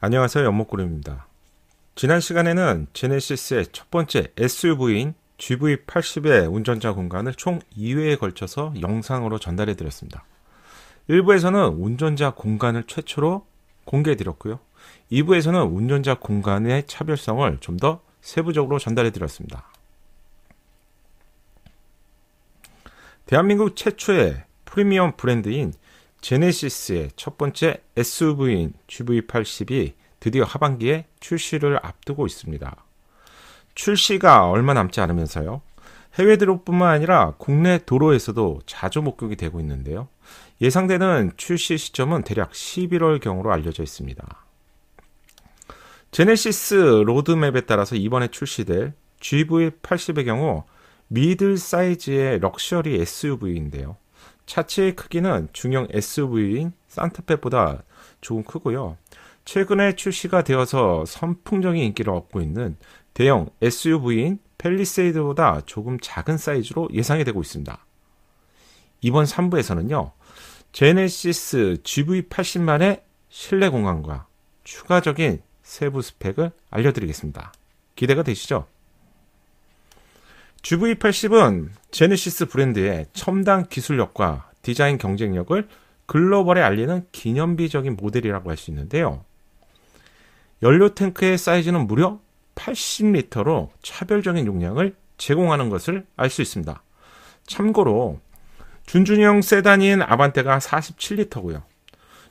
안녕하세요. 연목구름입니다. 지난 시간에는 제네시스의 첫 번째 SUV인 GV80의 운전자 공간을 총 2회에 걸쳐서 영상으로 전달해 드렸습니다. 1부에서는 운전자 공간을 최초로 공개해 드렸고요. 2부에서는 운전자 공간의 차별성을 좀 더 세부적으로 전달해 드렸습니다. 대한민국 최초의 프리미엄 브랜드인 제네시스의 첫 번째 SUV인 GV80이 드디어 하반기에 출시를 앞두고 있습니다. 출시가 얼마 남지 않으면서요. 해외 드롭뿐만 아니라 국내 도로에서도 자주 목격이 되고 있는데요. 예상되는 출시 시점은 대략 11월경으로 알려져 있습니다. 제네시스 로드맵에 따라서 이번에 출시될 GV80의 경우 미들 사이즈의 럭셔리 SUV인데요. 차체의 크기는 중형 SUV인 산타페보다 조금 크고요. 최근에 출시가 되어서 선풍적인 인기를 얻고 있는 대형 SUV인 펠리세이드보다 조금 작은 사이즈로 예상이 되고 있습니다. 이번 3부에서는요. 제네시스 GV80만의 실내 공간과 추가적인 세부 스펙을 알려드리겠습니다. 기대가 되시죠? GV80은 제네시스 브랜드의 첨단 기술력과 디자인 경쟁력을 글로벌에 알리는 기념비적인 모델이라고 할 수 있는데요. 연료 탱크의 사이즈는 무려 80리터로 차별적인 용량을 제공하는 것을 알 수 있습니다. 참고로 준준형 세단인 아반떼가 47리터고요.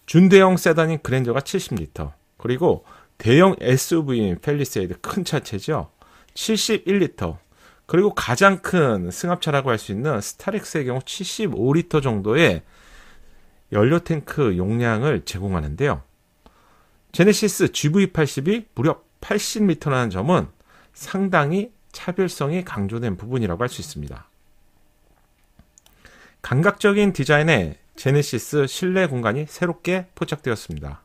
준대형 세단인 그랜저가 70리터. 그리고 대형 SUV인 펠리세이드 큰 차체죠. 71리터. 그리고 가장 큰 승합차라고 할 수 있는 스타렉스의 경우 75리터 정도의 연료 탱크 용량을 제공하는데요. 제네시스 GV80이 무려 80리터라는 점은 상당히 차별성이 강조된 부분이라고 할 수 있습니다. 감각적인 디자인에 제네시스 실내 공간이 새롭게 포착되었습니다.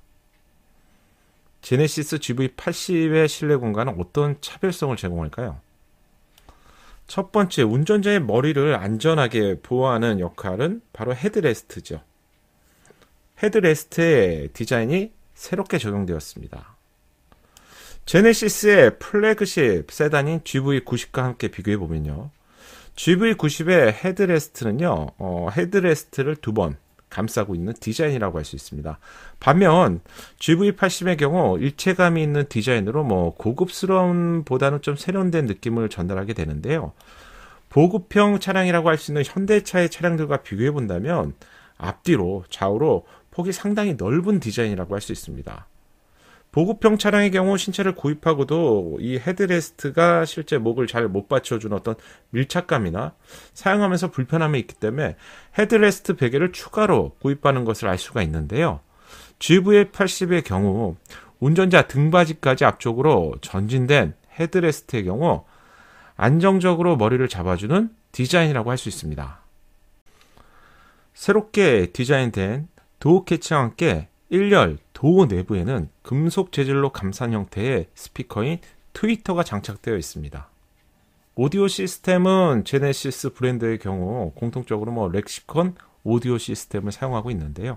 제네시스 GV80의 실내 공간은 어떤 차별성을 제공할까요? 첫 번째, 운전자의 머리를 안전하게 보호하는 역할은 바로 헤드레스트죠. 헤드레스트의 디자인이 새롭게 적용되었습니다. 제네시스의 플래그십 세단인 GV90과 함께 비교해 보면요. GV90의 헤드레스트는요, 어, 헤드레스트를 두 번, 감싸고 있는 디자인이라고 할 수 있습니다. 반면 GV80의 경우 일체감이 있는 디자인으로 뭐 고급스러운 보다는 좀 세련된 느낌을 전달하게 되는데요. 보급형 차량이라고 할 수 있는 현대차의 차량들과 비교해 본다면 앞뒤로 좌우로 폭이 상당히 넓은 디자인이라고 할 수 있습니다. 보급형 차량의 경우 신체를 구입하고도 이 헤드레스트가 실제 목을 잘 못 받쳐준 어떤 밀착감이나 사용하면서 불편함이 있기 때문에 헤드레스트 베개를 추가로 구입하는 것을 알 수가 있는데요. GVF80의 경우 운전자 등받이까지 앞쪽으로 전진된 헤드레스트의 경우 안정적으로 머리를 잡아주는 디자인이라고 할 수 있습니다. 새롭게 디자인된 도어캐치와 함께 1열 도어 내부에는 금속 재질로 감싼 형태의 스피커인 트위터가 장착되어 있습니다. 오디오 시스템은 제네시스 브랜드의 경우 공통적으로 뭐 렉시콘 오디오 시스템을 사용하고 있는데요.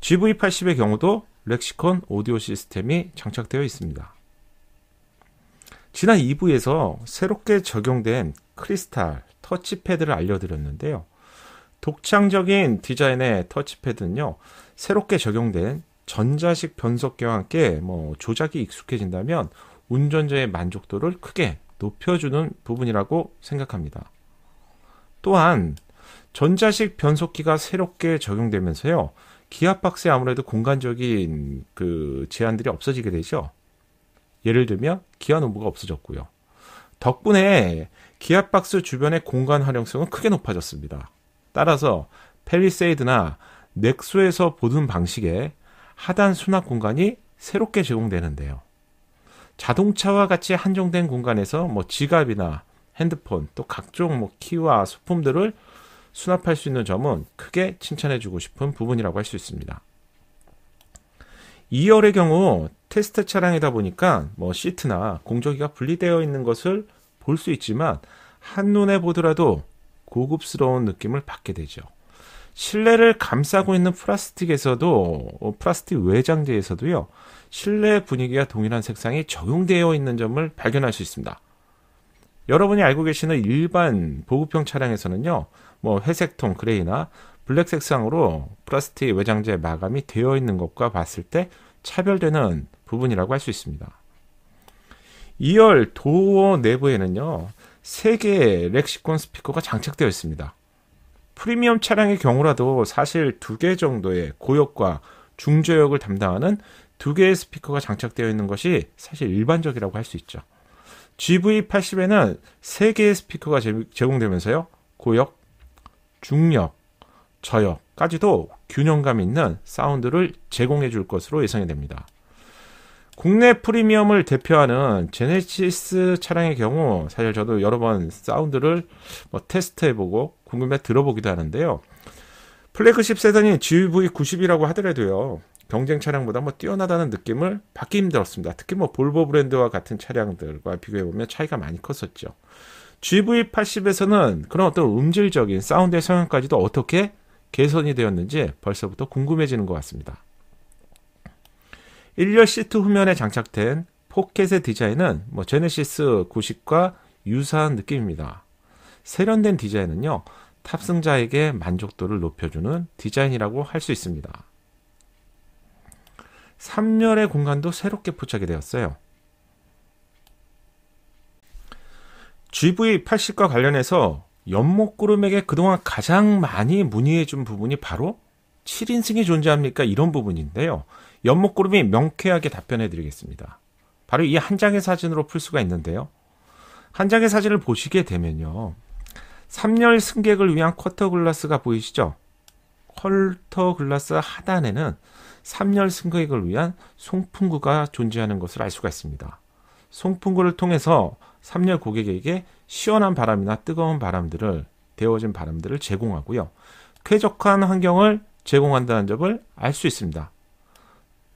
GV80의 경우도 렉시콘 오디오 시스템이 장착되어 있습니다. 지난 2부에서 새롭게 적용된 크리스탈 터치패드를 알려드렸는데요. 독창적인 디자인의 터치패드는요, 새롭게 적용된 전자식 변속기와 함께 뭐 조작이 익숙해진다면 운전자의 만족도를 크게 높여주는 부분이라고 생각합니다. 또한 전자식 변속기가 새롭게 적용되면서요, 기압박스에 아무래도 공간적인 그 제한들이 없어지게 되죠. 예를 들면 기아 노브가 없어졌고요. 덕분에 기압박스 주변의 공간 활용성은 크게 높아졌습니다. 따라서 펠리세이드나 넥소에서 보던 방식의 하단 수납 공간이 새롭게 제공되는데요. 자동차와 같이 한정된 공간에서 뭐 지갑이나 핸드폰 또 각종 뭐 키와 소품들을 수납할 수 있는 점은 크게 칭찬해주고 싶은 부분이라고 할 수 있습니다. 2열의 경우 테스트 차량이다 보니까 뭐 시트나 공조기가 분리되어 있는 것을 볼 수 있지만 한눈에 보더라도 고급스러운 느낌을 받게 되죠. 실내를 감싸고 있는 플라스틱에서도 어, 플라스틱 외장재에서도요. 실내 분위기와 동일한 색상이 적용되어 있는 점을 발견할 수 있습니다. 여러분이 알고 계시는 일반 보급형 차량에서는요. 뭐 회색통 그레이나 블랙 색상으로 플라스틱 외장재 마감이 되어 있는 것과 봤을 때 차별되는 부분이라고 할 수 있습니다. 2열 도어 내부에는요. 3개의 렉시콘 스피커가 장착되어 있습니다. 프리미엄 차량의 경우라도 사실 2개 정도의 고역과 중저역을 담당하는 2개의 스피커가 장착되어 있는 것이 사실 일반적이라고 할 수 있죠. GV80에는 3개의 스피커가 제공되면서요. 고역, 중역, 저역까지도 균형감 있는 사운드를 제공해 줄 것으로 예상이 됩니다. 국내 프리미엄을 대표하는 제네시스 차량의 경우 사실 저도 여러 번 사운드를 뭐 테스트해보고 궁금해 들어보기도 하는데요. 플래그십 세단이 GV90이라고 하더라도요. 경쟁 차량보다 뭐 뛰어나다는 느낌을 받기 힘들었습니다. 특히 뭐 볼보 브랜드와 같은 차량들과 비교해보면 차이가 많이 컸었죠. GV80에서는 그런 어떤 음질적인 사운드의 성향까지도 어떻게 개선이 되었는지 벌써부터 궁금해지는 것 같습니다. 1열 시트 후면에 장착된 포켓의 디자인은 뭐 제네시스 90과 유사한 느낌입니다. 세련된 디자인은요, 탑승자에게 만족도를 높여주는 디자인이라고 할 수 있습니다. 3열의 공간도 새롭게 포착이 되었어요. GV80과 관련해서 연목구름에게 그동안 가장 많이 문의해준 부분이 바로 7인승이 존재합니까? 이런 부분인데요. 연목그룹이 명쾌하게 답변해 드리겠습니다. 바로 이 한 장의 사진으로 풀 수가 있는데요. 한 장의 사진을 보시게 되면요. 3열 승객을 위한 쿼터 글라스가 보이시죠? 쿼터 글라스 하단에는 3열 승객을 위한 송풍구가 존재하는 것을 알 수가 있습니다. 송풍구를 통해서 3열 고객에게 시원한 바람이나 뜨거운 바람들을 데워진 바람들을 제공하고요. 쾌적한 환경을 제공한다는 점을 알 수 있습니다.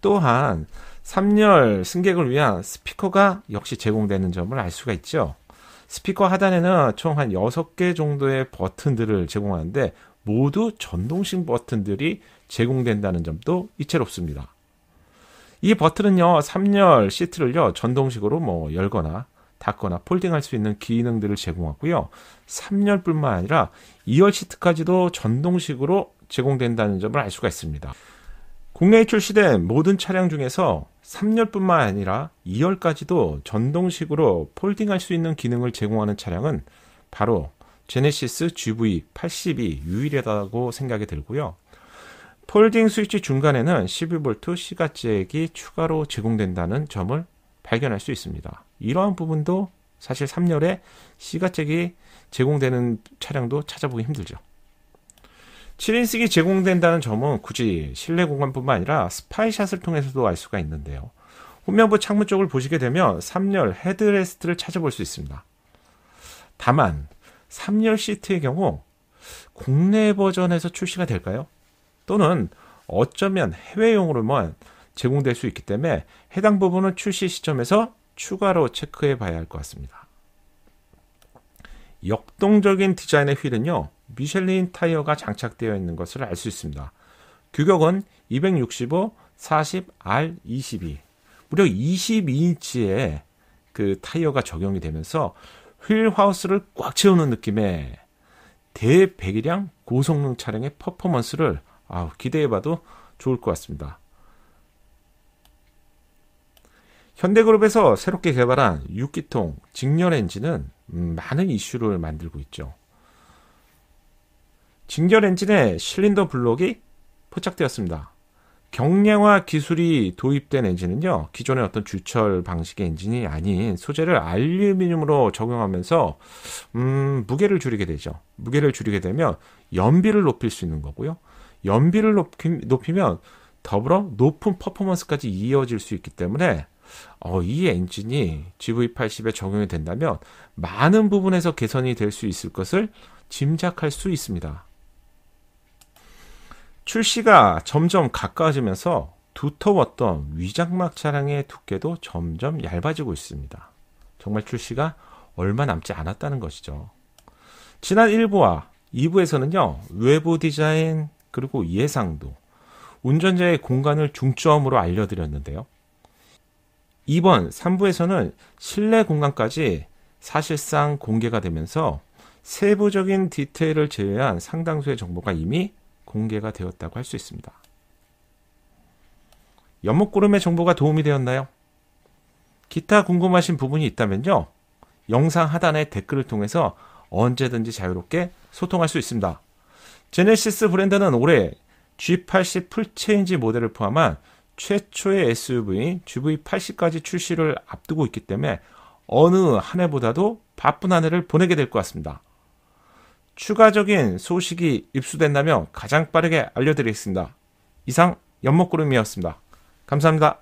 또한 3열 승객을 위한 스피커가 역시 제공되는 점을 알 수가 있죠. 스피커 하단에는 총 한 6개 정도의 버튼들을 제공하는데 모두 전동식 버튼들이 제공된다는 점도 이채롭습니다. 이 버튼은요, 3열 시트를요, 전동식으로 뭐 열거나 닫거나 폴딩할 수 있는 기능들을 제공하고요. 3열뿐만 아니라 2열 시트까지도 전동식으로 제공된다는 점을 알 수가 있습니다. 국내에 출시된 모든 차량 중에서 3열뿐만 아니라 2열까지도 전동식으로 폴딩할 수 있는 기능을 제공하는 차량은 바로 제네시스 g v 8 2 유일하다고 생각이 들고요. 폴딩 스위치 중간에는 12V 시가잭이 추가로 제공된다는 점을 발견할 수 있습니다. 이러한 부분도 사실 3열에 시가잭이 제공되는 차량도 찾아보기 힘들죠. 7인승이 제공된다는 점은 굳이 실내 공간뿐만 아니라 스파이샷을 통해서도 알 수가 있는데요. 후면부 창문 쪽을 보시게 되면 3열 헤드레스트를 찾아볼 수 있습니다. 다만 3열 시트의 경우 국내 버전에서 출시가 될까요? 또는 어쩌면 해외용으로만 제공될 수 있기 때문에 해당 부분은 출시 시점에서 추가로 체크해 봐야 할 것 같습니다. 역동적인 디자인의 휠은요, 미셸린 타이어가 장착되어 있는 것을 알 수 있습니다. 규격은 265, 40, R, 22. 무려 22인치의 그 타이어가 적용이 되면서 휠 하우스를 꽉 채우는 느낌의 대배기량 고성능 차량의 퍼포먼스를 아우, 기대해봐도 좋을 것 같습니다. 현대그룹에서 새롭게 개발한 6기통 직렬 엔진은 음, 많은 이슈를 만들고 있죠. 징결 엔진의 실린더 블록이 포착되었습니다. 경량화 기술이 도입된 엔진은요, 기존의 어떤 주철 방식의 엔진이 아닌 소재를 알루미늄으로 적용하면서, 음, 무게를 줄이게 되죠. 무게를 줄이게 되면 연비를 높일 수 있는 거고요. 연비를 높이, 면 더불어 높은 퍼포먼스까지 이어질 수 있기 때문에, 어, 이 엔진이 GV80에 적용이 된다면 많은 부분에서 개선이 될 수 있을 것을 짐작할 수 있습니다. 출시가 점점 가까워지면서 두터웠던 위장막 차량의 두께도 점점 얇아지고 있습니다. 정말 출시가 얼마 남지 않았다는 것이죠. 지난 1부와 2부에서는요, 외부 디자인, 그리고 예상도, 운전자의 공간을 중점으로 알려드렸는데요. 이번 3부에서는 실내 공간까지 사실상 공개가 되면서 세부적인 디테일을 제외한 상당수의 정보가 이미 공개가 되었다고 할 수 있습니다. 연목구름의 정보가 도움이 되었나요? 기타 궁금하신 부분이 있다면요. 영상 하단의 댓글을 통해서 언제든지 자유롭게 소통할 수 있습니다. 제네시스 브랜드는 올해 G80 풀체인지 모델을 포함한 최초의 SUV GV80까지 출시를 앞두고 있기 때문에 어느 한 해보다도 바쁜 한 해를 보내게 될 것 같습니다. 추가적인 소식이 입수된다면 가장 빠르게 알려드리겠습니다. 이상 연목구름이었습니다. 감사합니다.